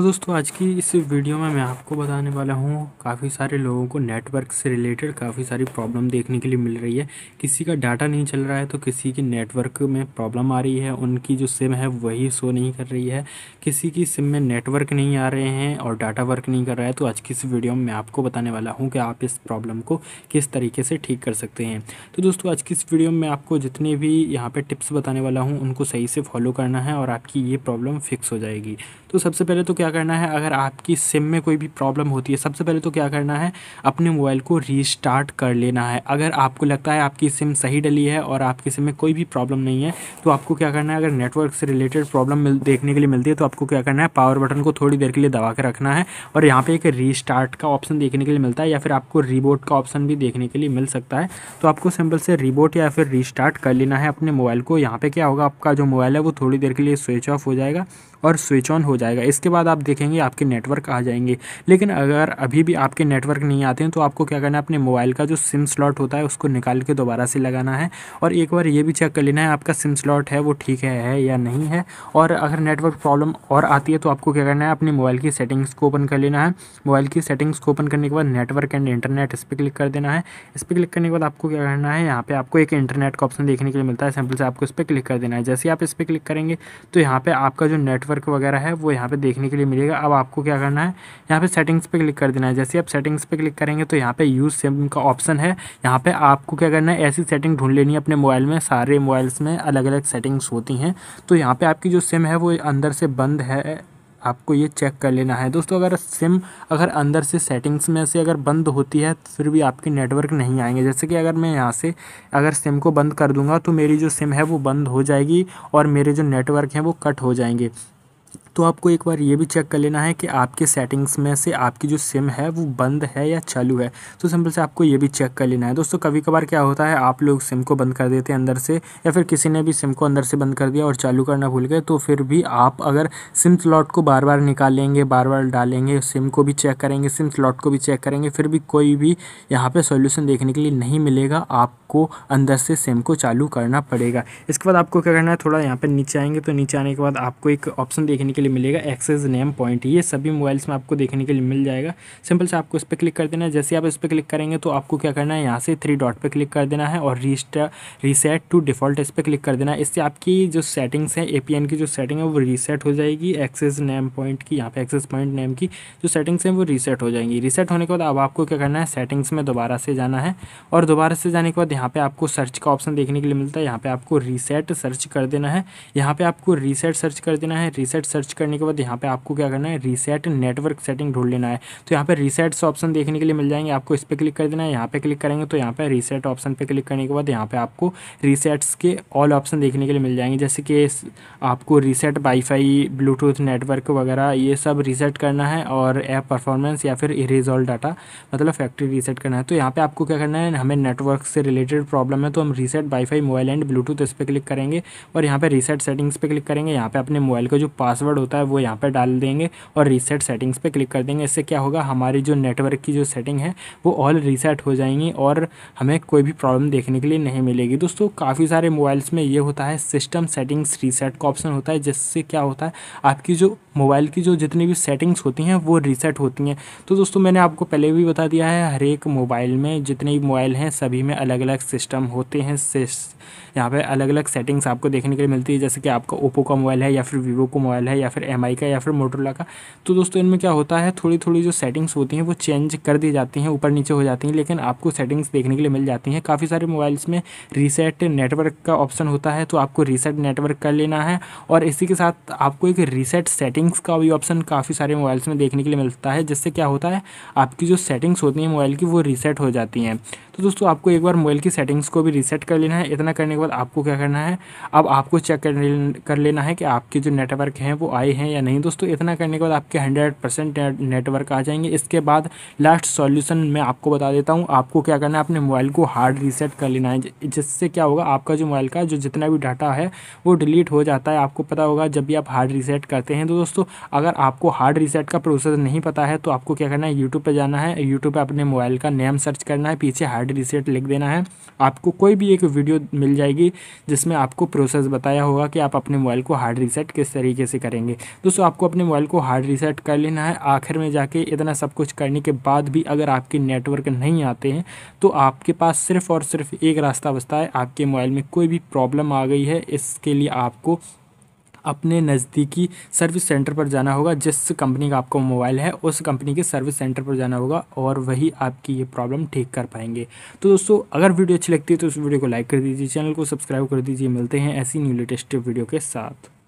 तो दोस्तों आज की इस वीडियो में मैं आपको बताने वाला हूँ काफ़ी सारे लोगों को नेटवर्क से रिलेटेड काफ़ी सारी प्रॉब्लम देखने के लिए मिल रही है किसी का डाटा नहीं चल रहा है तो किसी के नेटवर्क में प्रॉब्लम आ रही है उनकी जो सिम है वही शो नहीं कर रही है किसी की सिम में नेटवर्क नहीं आ रहे हैं और डाटा वर्क नहीं कर रहा है तो आज की इस वीडियो में मैं आपको बताने वाला हूँ कि आप इस प्रॉब्लम को किस तरीके से ठीक कर सकते हैं तो दोस्तों आज की इस वीडियो में आपको जितने भी यहाँ पर टिप्स बताने वाला हूँ उनको सही से फॉलो करना है और आपकी ये प्रॉब्लम फिक्स हो जाएगी तो सबसे पहले तो क्या क्या करना है अगर आपकी सिम में कोई भी प्रॉब्लम होती है सबसे पहले तो क्या करना है अपने मोबाइल को रीस्टार्ट कर लेना है अगर आपको लगता है आपकी सिम सही डली है और आपकी सिम में कोई भी प्रॉब्लम नहीं है तो आपको क्या करना है अगर नेटवर्क से रिलेटेड प्रॉब्लम देखने के लिए मिलती है तो आपको क्या करना है पावर बटन को थोड़ी देर के लिए दबा के रखना है और यहाँ पे एक रीस्टार्ट का ऑप्शन देखने के लिए मिलता है या फिर आपको रिबोट का ऑप्शन भी देखने के लिए मिल सकता है तो आपको सिंपल से रिबोट या फिर रीस्टार्ट कर लेना है अपने मोबाइल को यहाँ पर क्या होगा आपका जो मोबाइल है वो थोड़ी देर के लिए स्विच ऑफ हो जाएगा और स्विच ऑन हो जाएगा इसके बाद आप देखेंगे आपके नेटवर्क आ जाएंगे लेकिन अगर अभी भी आपके नेटवर्क नहीं आते हैं तो आपको क्या करना है अपने मोबाइल का जो सिम स्लॉट होता है उसको निकाल के दोबारा से लगाना है और एक बार ये भी चेक कर लेना है आपका सिम स्लॉट है वो ठीक है, है या नहीं है और अगर नेटवर्क प्रॉब्लम और आती है तो आपको क्या करना है अपने मोबाइल की सेटिंग्स को ओपन कर लेना है मोबाइल की सेटिंग्स को ओपन करने के बाद नेटवर्क एंड इंटरनेट इस पर क्लिक कर देना है इस पर क्लिक करने के बाद आपको क्या करना है यहाँ पे आपको एक इंटरनेट का ऑप्शन देखने के लिए मिलता है सैम्पल से आपको इस पर क्लिक कर देना है जैसे आप इस पर क्लिक करेंगे तो यहाँ पर आपका जो नेटवर्क नेटवर्क वगैरह है वो यहाँ पे देखने के लिए मिलेगा अब आपको क्या करना है यहाँ पे सेटिंग्स पे क्लिक कर देना है जैसे आप सेटिंग्स पे क्लिक करेंगे तो यहाँ पे यूज़ सिम का ऑप्शन है यहाँ पे आपको क्या करना है ऐसी सेटिंग ढूंढ लेनी है अपने मोबाइल में सारे मोबाइल्स में अलग अलग सेटिंग्स होती हैं तो यहाँ पर आपकी जो सिम है वो अंदर से बंद है आपको ये चेक कर लेना है दोस्तों अगर सिम अगर अंदर से सेटिंग्स में से अगर बंद होती है तो फिर भी आपके नेटवर्क नहीं आएंगे जैसे कि अगर मैं यहाँ से अगर सिम को बंद कर दूंगा तो मेरी जो सिम है वो बंद हो जाएगी और मेरे जो नेटवर्क हैं वो कट हो जाएंगे तो आपको एक बार ये भी चेक कर लेना है कि आपके सेटिंग्स में से आपकी जो सिम है वो बंद है या चालू है तो सिंपल से आपको ये भी चेक कर लेना है दोस्तों कभी कभार क्या होता है आप लोग सिम को बंद कर देते हैं अंदर से या फिर किसी ने भी सिम को अंदर से बंद कर दिया और चालू करना भूल गए तो फिर भी आप अगर सिम स्लॉट को बार बार निकालेंगे बार बार डालेंगे सिम को भी चेक करेंगे सिम स्लॉट को भी चेक करेंगे फिर भी कोई भी यहाँ पर सोल्यूशन देखने के लिए नहीं मिलेगा आप आपको अंदर से सिम को चालू करना पड़ेगा इसके बाद आपको क्या करना है थोड़ा यहाँ पर नीचे आएंगे तो नीचे आने के बाद आपको एक ऑप्शन देखने के लिए मिलेगा एक्सेस नेम पॉइंट ये सभी मोबाइल्स में आपको देखने के लिए मिल जाएगा सिंपल से आपको इस पर क्लिक कर देना है जैसे आप इस पर क्लिक करेंगे तो आपको क्या करना है यहाँ से थ्री डॉट पर क्लिक कर देना है और रिस्टा रीसेट टू डिफ़ॉल्ट इस पर क्लिक कर देना है इससे आपकी जो सेटिंग्स हैं ए की जो सेटिंग है वो रीसेट हो जाएगी एक्सेस नेम पॉइंट की यहाँ पे एक्सेस पॉइंट नेम की जो सेटिंग्स हैं वो रीसेट हो जाएंगी रीसेट होने के बाद अब आपको क्या करना है सेटिंग्स में दोबारा से जाना है और दोबारा से जाने के बाद यहाँ पे आपको सर्च का ऑप्शन देखने के लिए मिलता है यहाँ पे आपको रीसेट सर्च कर देना है यहाँ पे आपको रीसेट सर्च कर देना है रीसेट सर्च करने के बाद यहाँ पे आपको क्या करना है रीसेट नेटवर्क सेटिंग ढूंढ लेना है तो यहाँ पे रीसेट ऑप्शन देखने के लिए मिल जाएंगे आपको इस पर क्लिक कर देना है यहाँ पे क्लिक करेंगे तो यहाँ पे रीसेट ऑप्शन पर क्लिक करने के बाद यहाँ पे आपको रीसेट्स के ऑल ऑप्शन देखने के लिए मिल जाएंगे जैसे कि आपको रीसेट वाईफाई ब्लूटूथ नेटवर्क वगैरह ये सब रीसेट करना है और ऐप परफॉर्मेंस या फिर इरेजॉल डाटा मतलब फैक्ट्री रीसेट करना है तो यहाँ पे आपको क्या करना है हमें नेटवर्क से रिलेटेड रिलेटेड प्रॉब्लम है तो हम reset wifi mobile and Bluetooth इस पर क्लिक करेंगे और यहाँ पे रीसेट सेटिंग्स पे क्लिक करेंगे यहाँ पे अपने मोबाइल का जो पासवर्ड होता है वो यहाँ पे डाल देंगे और रीसेट सेटिंग्स पे क्लिक कर देंगे इससे क्या होगा हमारी जो नेटवर्क की जो सेटिंग है वो ऑल रीसेट हो जाएंगी और हमें कोई भी प्रॉब्लम देखने के लिए नहीं मिलेगी दोस्तों काफ़ी सारे मोबाइल्स में ये होता है सिस्टम सेटिंग्स रीसेट का ऑप्शन होता है जिससे क्या होता है आपकी जो मोबाइल की जो जितनी भी सेटिंग्स होती हैं वो रीसेट होती हैं तो दोस्तों मैंने आपको पहले भी बता दिया है हर एक मोबाइल में जितने भी मोबाइल हैं सभी में अलग अलग अलग सिस्टम होते हैं यहाँ पे अलग अलग सेटिंग्स आपको देखने के लिए मिलती है जैसे कि आपका ओप्पो का मोबाइल है या फिर वीवो का मोबाइल है या फिर एम का या फिर मोटोला का तो दोस्तों इनमें क्या होता है थोड़ी थोड़ी जो सेटिंग्स होती हैं वो चेंज कर दी जाती हैं ऊपर नीचे हो जाती हैं लेकिन आपको सेटिंग्स देखने के लिए मिल जाती हैं काफ़ी सारे मोबाइल्स में रीसेट नेटवर्क का ऑप्शन होता है तो आपको रीसेट नेटवर्क कर लेना है और इसी के साथ आपको एक रीसेट सेटिंग्स का भी ऑप्शन काफ़ी सारे मोबाइल्स में देखने के लिए मिलता है जिससे क्या होता है आपकी जो सेटिंग्स होती हैं मोबाइल की वो रीसेट हो जाती हैं तो दोस्तों आपको एक बार मोबाइल की सेटिंग्स को भी रीसेट कर लेना है इतना करने के बाद आपको क्या करना है अब आपको चेक कर लेना है कि आपके जो नेटवर्क हैं वो आए हैं या नहीं दोस्तों इतना करने के बाद आपके हंड्रेड परसेंट नेटवर्क आ जाएंगे इसके बाद लास्ट सॉल्यूशन मैं आपको बता देता हूँ आपको क्या करना है अपने मोबाइल को हार्ड रीसेट कर लेना है जिससे क्या होगा आपका जो मोबाइल का जो जितना भी डाटा है वो डिलीट हो जाता है आपको पता होगा जब भी आप हार्ड रीसेट करते हैं तो दोस्तों अगर आपको हार्ड रीसेट का प्रोसेस नहीं पता है तो आपको क्या करना है यूट्यूब पर जाना है यूट्यूब पर अपने मोबाइल का नेम सर्च करना है पीछे हार्ड हार्ड रीसेट लिख देना है आपको कोई भी एक वीडियो मिल जाएगी जिसमें आपको प्रोसेस बताया होगा कि आप अपने मोबाइल को हार्ड रीसेट किस तरीके से करेंगे दोस्तों आपको अपने मोबाइल को हार्ड रीसेट कर लेना है आखिर में जाके इतना सब कुछ करने के बाद भी अगर आपके नेटवर्क नहीं आते हैं तो आपके पास सिर्फ़ और सिर्फ एक रास्ता बचता है आपके मोबाइल में कोई भी प्रॉब्लम आ गई है इसके लिए आपको अपने नज़दीकी सर्विस सेंटर पर जाना होगा जिस कंपनी का आपको मोबाइल है उस कंपनी के सर्विस सेंटर पर जाना होगा और वही आपकी ये प्रॉब्लम ठीक कर पाएंगे तो दोस्तों अगर वीडियो अच्छी लगती है तो उस वीडियो को लाइक कर दीजिए चैनल को सब्सक्राइब कर दीजिए मिलते हैं ऐसी न्यू लेटेस्ट वीडियो के साथ